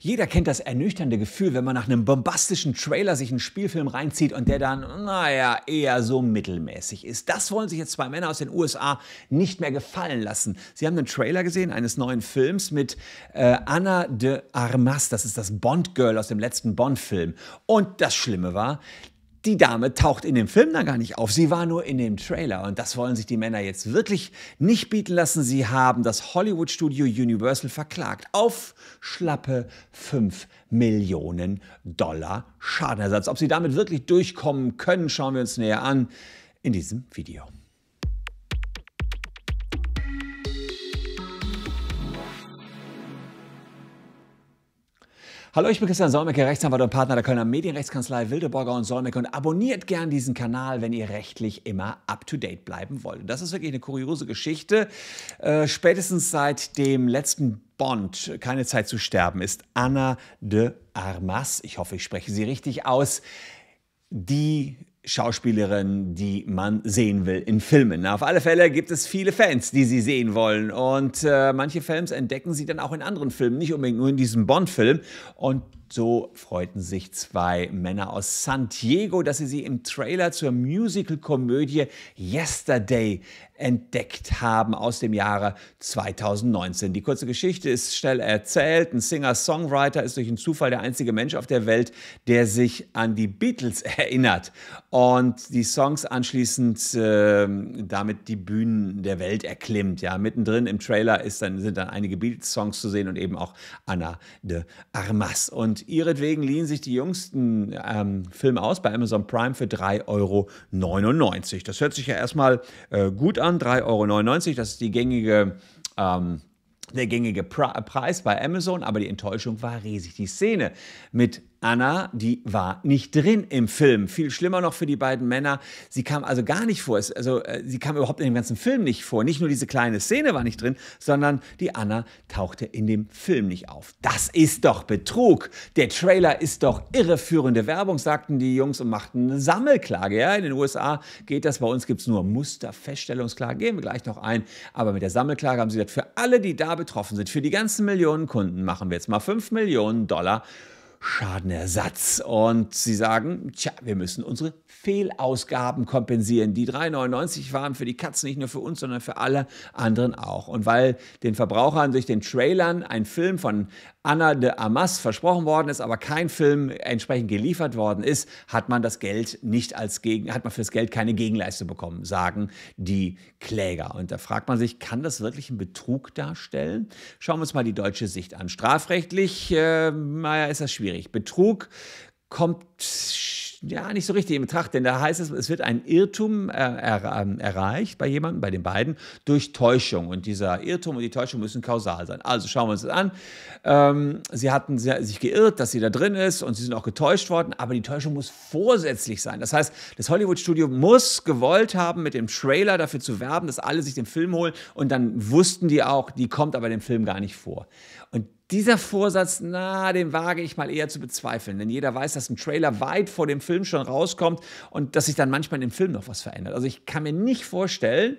Jeder kennt das ernüchternde Gefühl, wenn man nach einem bombastischen Trailer sich einen Spielfilm reinzieht und der dann, naja, eher so mittelmäßig ist. Das wollen sich jetzt zwei Männer aus den USA nicht mehr gefallen lassen. Sie haben einen Trailer gesehen eines neuen Films mit äh, Anna de Armas, das ist das Bond-Girl aus dem letzten Bond-Film. Und das Schlimme war, die Dame taucht in dem Film da gar nicht auf. Sie war nur in dem Trailer. Und das wollen sich die Männer jetzt wirklich nicht bieten lassen. Sie haben das Hollywood-Studio Universal verklagt auf schlappe 5 Millionen Dollar Schadenersatz. Ob sie damit wirklich durchkommen können, schauen wir uns näher an in diesem Video. Hallo, ich bin Christian Solmecke, Rechtsanwalt und Partner der Kölner Medienrechtskanzlei Wildeborger und Solmecke und abonniert gern diesen Kanal, wenn ihr rechtlich immer up-to-date bleiben wollt. Und das ist wirklich eine kuriose Geschichte. Äh, spätestens seit dem letzten Bond, Keine Zeit zu sterben, ist Anna de Armas, ich hoffe, ich spreche sie richtig aus, die Schauspielerin, die man sehen will in Filmen. Auf alle Fälle gibt es viele Fans, die sie sehen wollen. Und äh, manche Films entdecken sie dann auch in anderen Filmen, nicht unbedingt nur in diesem Bond-Film. Und so freuten sich zwei Männer aus San Diego, dass sie sie im Trailer zur Musical-Komödie Yesterday entdeckt haben aus dem Jahre 2019. Die kurze Geschichte ist schnell erzählt. Ein Singer-Songwriter ist durch einen Zufall der einzige Mensch auf der Welt, der sich an die Beatles erinnert und die Songs anschließend äh, damit die Bühnen der Welt erklimmt. Ja, mittendrin im Trailer ist dann, sind dann einige Beatles-Songs zu sehen und eben auch Anna de Armas. Und und ihretwegen liehen sich die jüngsten ähm, Filme aus bei Amazon Prime für 3,99 Euro. Das hört sich ja erstmal äh, gut an, 3,99 Euro. Das ist die gängige... Ähm, der gängige pra Preis bei Amazon, aber die Enttäuschung war riesig. Die Szene mit Anna, die war nicht drin im Film. Viel schlimmer noch für die beiden Männer. Sie kam also gar nicht vor. also äh, sie kam überhaupt in dem ganzen Film nicht vor. Nicht nur diese kleine Szene war nicht drin, sondern die Anna tauchte in dem Film nicht auf. Das ist doch Betrug. Der Trailer ist doch irreführende Werbung, sagten die Jungs und machten eine Sammelklage. Ja, in den USA geht das, bei uns gibt es nur Musterfeststellungsklagen. Gehen wir gleich noch ein. Aber mit der Sammelklage haben sie gesagt, für alle, die da betroffen sind, für die ganzen Millionen Kunden machen wir jetzt mal 5 Millionen Dollar. Schadenersatz. Und sie sagen, tja, wir müssen unsere Fehlausgaben kompensieren. Die 3,99 waren für die Katzen nicht nur für uns, sondern für alle anderen auch. Und weil den Verbrauchern durch den Trailern ein Film von Anna de Amas versprochen worden ist, aber kein Film entsprechend geliefert worden ist, hat man das Geld nicht als Gegen, hat man fürs Geld keine Gegenleistung bekommen, sagen die Kläger. Und da fragt man sich, kann das wirklich einen Betrug darstellen? Schauen wir uns mal die deutsche Sicht an. Strafrechtlich, äh, naja, ist das schwierig schwierig. Betrug kommt ja nicht so richtig in Betracht, denn da heißt es, es wird ein Irrtum äh, er, äh, erreicht bei jemandem, bei den beiden, durch Täuschung. Und dieser Irrtum und die Täuschung müssen kausal sein. Also schauen wir uns das an. Ähm, sie hatten sich geirrt, dass sie da drin ist und sie sind auch getäuscht worden, aber die Täuschung muss vorsätzlich sein. Das heißt, das Hollywood-Studio muss gewollt haben, mit dem Trailer dafür zu werben, dass alle sich den Film holen und dann wussten die auch, die kommt aber dem Film gar nicht vor. Und dieser Vorsatz, na, den wage ich mal eher zu bezweifeln, denn jeder weiß, dass ein Trailer weit vor dem Film schon rauskommt und dass sich dann manchmal im Film noch was verändert. Also ich kann mir nicht vorstellen,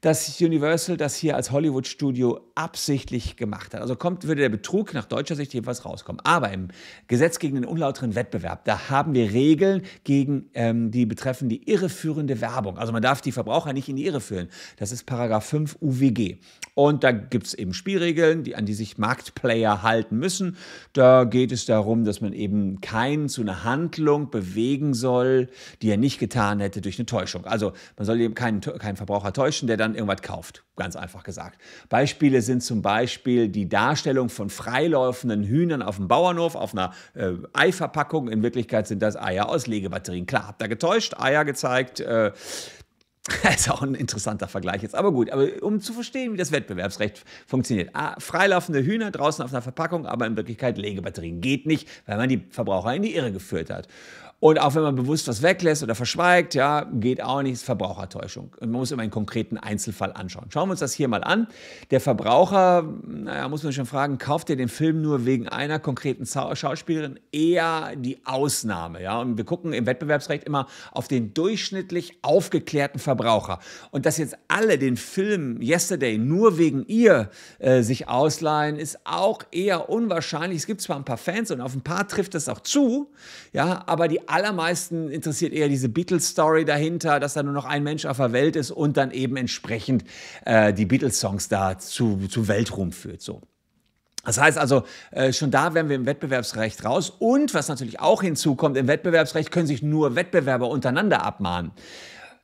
dass Universal das hier als Hollywood-Studio absichtlich gemacht hat. Also kommt, würde der Betrug nach deutscher Sicht jedenfalls rauskommen. Aber im Gesetz gegen den unlauteren Wettbewerb, da haben wir Regeln gegen, ähm, die betreffen die irreführende Werbung. Also man darf die Verbraucher nicht in die Irre führen. Das ist Paragraph 5 UWG. Und da gibt es eben Spielregeln, die, an die sich Marktplayer halten müssen. Da geht es darum, dass man eben keinen zu einer Handlung bewegen soll, die er nicht getan hätte durch eine Täuschung. Also man soll eben keinen, keinen Verbraucher täuschen, der dann dann irgendwas kauft, ganz einfach gesagt. Beispiele sind zum Beispiel die Darstellung von freiläufenden Hühnern auf dem Bauernhof, auf einer äh, Eiverpackung. In Wirklichkeit sind das Eier aus Legebatterien. Klar, habt ihr getäuscht, Eier gezeigt. Äh, ist auch ein interessanter Vergleich jetzt. Aber gut, aber um zu verstehen, wie das Wettbewerbsrecht funktioniert. A, ah, freilaufende Hühner draußen auf einer Verpackung, aber in Wirklichkeit Legebatterien. Geht nicht, weil man die Verbraucher in die Irre geführt hat. Und auch wenn man bewusst was weglässt oder verschweigt, ja, geht auch nichts. Verbrauchertäuschung. Und man muss immer einen konkreten Einzelfall anschauen. Schauen wir uns das hier mal an. Der Verbraucher, naja, muss man schon fragen, kauft er den Film nur wegen einer konkreten Schauspielerin? Eher die Ausnahme, ja. Und wir gucken im Wettbewerbsrecht immer auf den durchschnittlich aufgeklärten Verbraucher. Und dass jetzt alle den Film Yesterday nur wegen ihr äh, sich ausleihen, ist auch eher unwahrscheinlich. Es gibt zwar ein paar Fans und auf ein paar trifft das auch zu, ja, aber die die allermeisten interessiert eher diese Beatles-Story dahinter, dass da nur noch ein Mensch auf der Welt ist und dann eben entsprechend äh, die Beatles-Songs da zu, zu Weltruhm führt. So. Das heißt also, äh, schon da wären wir im Wettbewerbsrecht raus. Und was natürlich auch hinzukommt, im Wettbewerbsrecht können sich nur Wettbewerber untereinander abmahnen.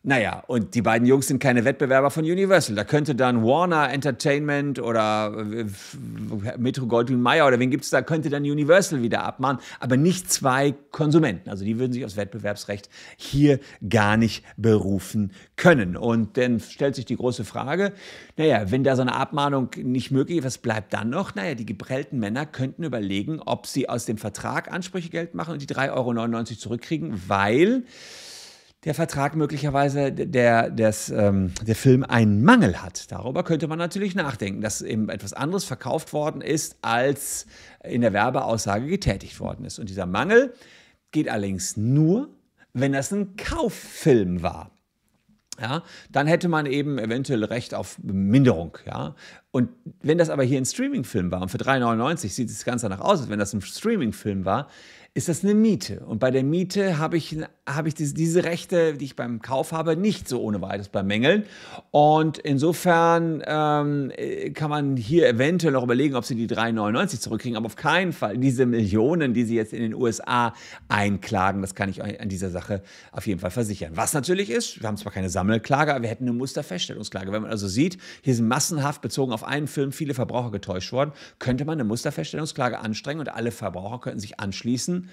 Naja, und die beiden Jungs sind keine Wettbewerber von Universal. Da könnte dann Warner Entertainment oder äh, äh, Metro Goldwyn Mayer oder wen gibt es da, könnte dann Universal wieder abmahnen, aber nicht zwei Konsumenten. Also die würden sich aus Wettbewerbsrecht hier gar nicht berufen können. Und dann stellt sich die große Frage, naja, wenn da so eine Abmahnung nicht möglich ist, was bleibt dann noch? Naja, die geprellten Männer könnten überlegen, ob sie aus dem Vertrag Ansprüche Geld machen und die 3,99 Euro zurückkriegen, weil der Vertrag möglicherweise, der, des, ähm, der Film einen Mangel hat. Darüber könnte man natürlich nachdenken, dass eben etwas anderes verkauft worden ist, als in der Werbeaussage getätigt worden ist. Und dieser Mangel geht allerdings nur, wenn das ein Kauffilm war. Ja, dann hätte man eben eventuell Recht auf Minderung. Ja? Und wenn das aber hier ein Streaming-Film war, und für 3,99 sieht es ganz danach aus, als wenn das ein Streaming-Film war, ist das eine Miete. Und bei der Miete habe ich einen habe ich diese, diese, Rechte, die ich beim Kauf habe, nicht so ohne weiteres Mängeln. Und insofern ähm, äh, kann man hier eventuell noch überlegen, ob sie die 3,99 zurückkriegen, aber auf keinen Fall diese Millionen, die sie jetzt in den USA einklagen, das kann ich euch an dieser Sache auf jeden Fall versichern. Was natürlich ist, wir haben zwar keine Sammelklage, aber wir hätten eine Musterfeststellungsklage. Wenn man also sieht, hier sind massenhaft bezogen auf einen Film viele Verbraucher getäuscht worden, könnte man eine Musterfeststellungsklage anstrengen und alle Verbraucher könnten sich anschließen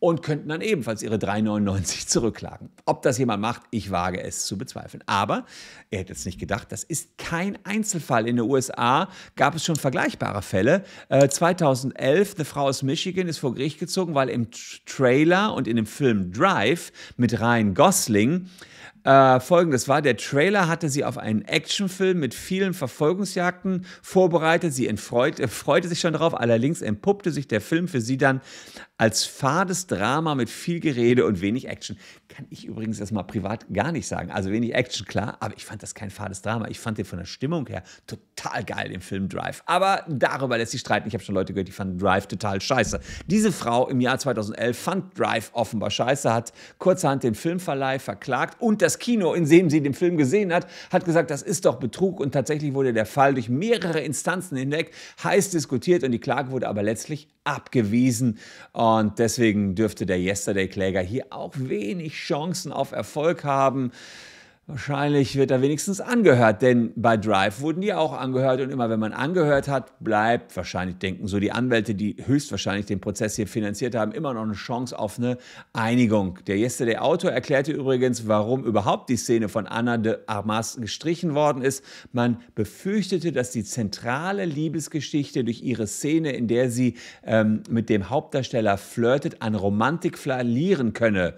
und könnten dann ebenfalls ihre 3,99 sich zurücklagen. Ob das jemand macht, ich wage es zu bezweifeln. Aber er hätte es nicht gedacht, das ist kein Einzelfall. In den USA gab es schon vergleichbare Fälle. Äh, 2011, eine Frau aus Michigan ist vor Gericht gezogen, weil im Trailer und in dem Film Drive mit Ryan Gosling äh, Folgendes war, der Trailer hatte sie auf einen Actionfilm mit vielen Verfolgungsjagden vorbereitet. Sie entfreut, äh, freute sich schon darauf, allerdings entpuppte sich der Film für sie dann als fades Drama mit viel Gerede und wenig Action. Kann ich übrigens erstmal privat gar nicht sagen. Also wenig Action, klar, aber ich fand das kein fades Drama. Ich fand den von der Stimmung her total geil, den Film Drive. Aber darüber lässt sich streiten. Ich habe schon Leute gehört, die fanden Drive total scheiße. Diese Frau im Jahr 2011 fand Drive offenbar scheiße, hat kurzerhand den Filmverleih verklagt und das das Kino, in dem sie den Film gesehen hat, hat gesagt, das ist doch Betrug und tatsächlich wurde der Fall durch mehrere Instanzen hinweg heiß diskutiert und die Klage wurde aber letztlich abgewiesen und deswegen dürfte der Yesterday-Kläger hier auch wenig Chancen auf Erfolg haben. Wahrscheinlich wird er wenigstens angehört, denn bei Drive wurden die auch angehört und immer wenn man angehört hat, bleibt wahrscheinlich, denken so die Anwälte, die höchstwahrscheinlich den Prozess hier finanziert haben, immer noch eine Chance auf eine Einigung. Der Yesterday Autor erklärte übrigens, warum überhaupt die Szene von Anna de Armas gestrichen worden ist. Man befürchtete, dass die zentrale Liebesgeschichte durch ihre Szene, in der sie ähm, mit dem Hauptdarsteller flirtet, an Romantik verlieren könne.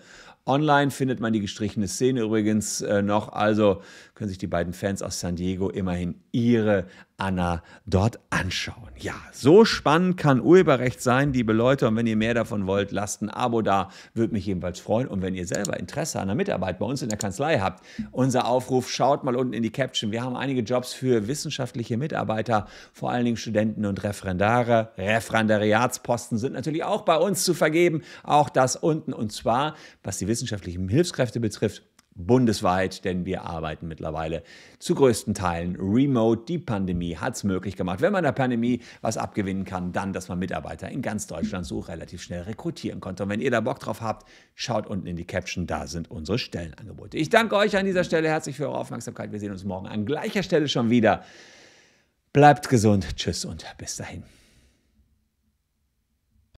Online findet man die gestrichene Szene übrigens äh, noch, also können sich die beiden Fans aus San Diego immerhin ihre Anna dort anschauen. Ja, so spannend kann Urheberrecht sein, liebe Leute. Und wenn ihr mehr davon wollt, lasst ein Abo da, würde mich jedenfalls freuen. Und wenn ihr selber Interesse an der Mitarbeit bei uns in der Kanzlei habt, unser Aufruf, schaut mal unten in die Caption. Wir haben einige Jobs für wissenschaftliche Mitarbeiter, vor allen Dingen Studenten und Referendare. Referendariatsposten sind natürlich auch bei uns zu vergeben. Auch das unten. Und zwar, was die wissenschaftlichen Hilfskräfte betrifft, bundesweit, denn wir arbeiten mittlerweile zu größten Teilen remote. Die Pandemie hat es möglich gemacht. Wenn man der Pandemie was abgewinnen kann, dann, dass man Mitarbeiter in ganz Deutschland so relativ schnell rekrutieren konnte. Und wenn ihr da Bock drauf habt, schaut unten in die Caption, da sind unsere Stellenangebote. Ich danke euch an dieser Stelle herzlich für eure Aufmerksamkeit. Wir sehen uns morgen an gleicher Stelle schon wieder. Bleibt gesund, tschüss und bis dahin.